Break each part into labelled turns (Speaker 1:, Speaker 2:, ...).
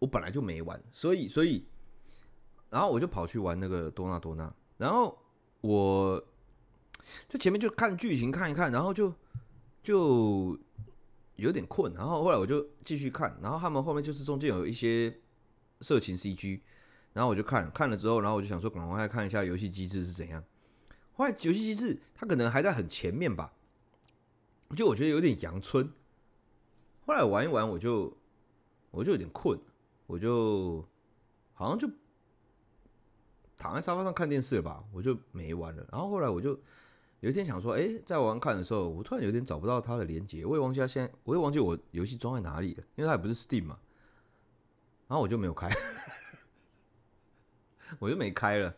Speaker 1: 我本来就没玩，所以所以，然后我就跑去玩那个多纳多纳，然后我在前面就看剧情看一看，然后就就有点困，然后后来我就继续看，然后他们后面就是中间有一些色情 CG，然后我就看看了之后，然后我就想说赶快看一下游戏机制是怎样，后来游戏机制它可能还在很前面吧，就我觉得有点阳春，后来玩一玩我就我就有点困。我就好像就躺在沙发上看电视吧，我就没玩了。然后后来我就有一天想说，哎，在玩看的时候，我突然有点找不到它的连接，我也忘记它现，我也忘记我游戏装在哪里了，因为它也不是 Steam 嘛。然后我就没有开，我就没开了。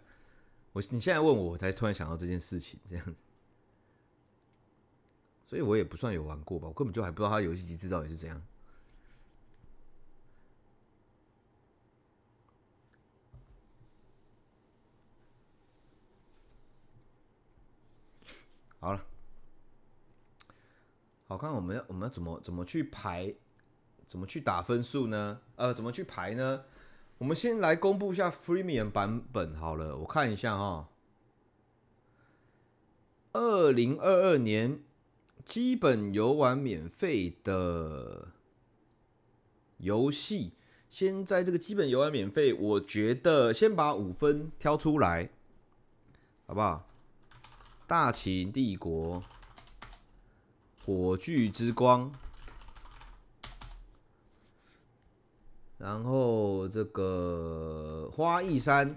Speaker 1: 我你现在问我，我才突然想到这件事情这样子，所以我也不算有玩过吧，我根本就还不知道它游戏机制造也是怎样。好了，好，看我们要我们要怎么怎么去排，怎么去打分数呢？呃，怎么去排呢？我们先来公布一下 freemium 版本。好了，我看一下哈，二零二二年基本游玩免费的游戏，先在这个基本游玩免费，我觉得先把五分挑出来，好不好？大秦帝国，火炬之光，然后这个花艺山，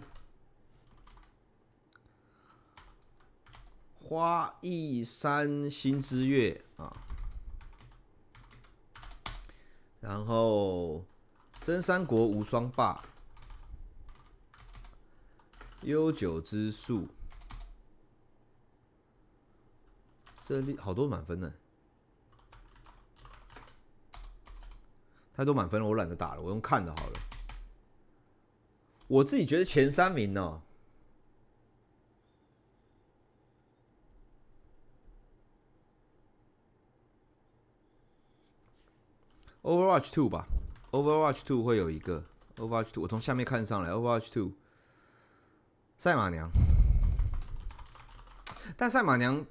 Speaker 1: 花艺山星之月啊，然后真三国无双霸，悠久之树。这好多满分呢，太多满分了，我懒得打了，我用看的好了。我自己觉得前三名呢，Overwatch Two 吧，Overwatch Two 会有一个，Overwatch Two 我从下面看上来，Overwatch Two 赛马娘，但赛马娘。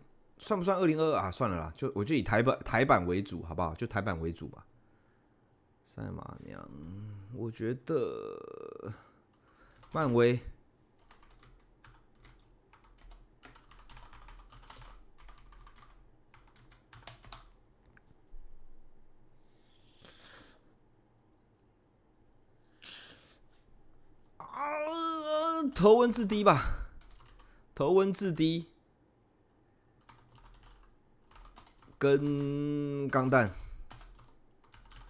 Speaker 1: 算不算二零二啊？算了啦，就我就以台版台版为主，好不好？就台版为主吧。赛马娘，我觉得漫威啊，头文字 D 吧，头文字 D。跟钢弹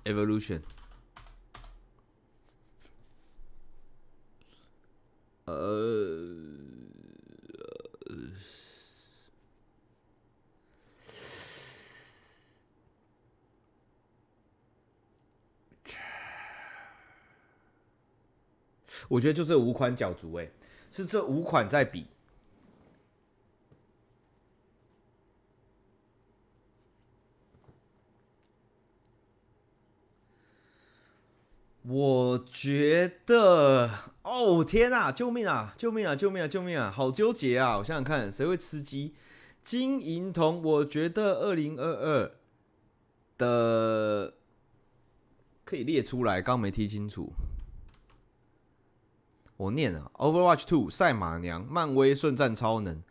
Speaker 1: ，Evolution，呃，我觉得就是五款角逐，诶，是这五款在比。我觉得，哦天哪，救命啊，救命啊，救命啊，救命啊，好纠结啊！我想想看，谁会吃鸡？金银铜，我觉得二零二二的可以列出来，刚没听清楚，我念啊，Overwatch Two，赛马娘，漫威，瞬战，超能。